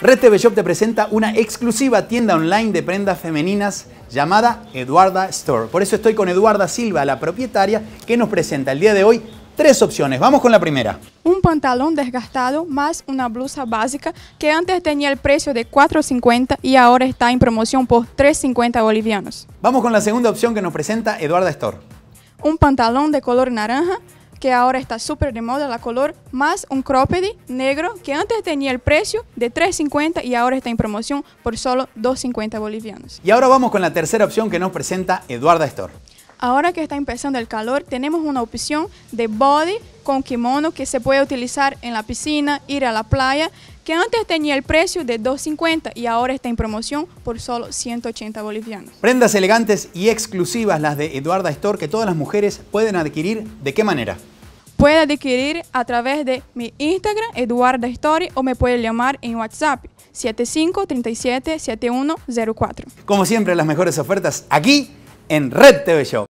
Red TV Shop te presenta una exclusiva tienda online de prendas femeninas llamada Eduarda Store. Por eso estoy con Eduarda Silva, la propietaria, que nos presenta el día de hoy tres opciones. Vamos con la primera. Un pantalón desgastado más una blusa básica que antes tenía el precio de 4.50 y ahora está en promoción por 3.50 bolivianos. Vamos con la segunda opción que nos presenta Eduarda Store. Un pantalón de color naranja que ahora está súper de moda la color, más un cropped negro que antes tenía el precio de 3.50 y ahora está en promoción por solo 2.50 bolivianos. Y ahora vamos con la tercera opción que nos presenta Eduarda Astor Ahora que está empezando el calor, tenemos una opción de body con kimono que se puede utilizar en la piscina, ir a la playa, que antes tenía el precio de 2.50 y ahora está en promoción por solo 180 bolivianos. Prendas elegantes y exclusivas las de Eduarda Store que todas las mujeres pueden adquirir. ¿De qué manera? Puede adquirir a través de mi Instagram, Eduarda Story, o me puede llamar en WhatsApp 7537 Como siempre, las mejores ofertas aquí en Red TV Show.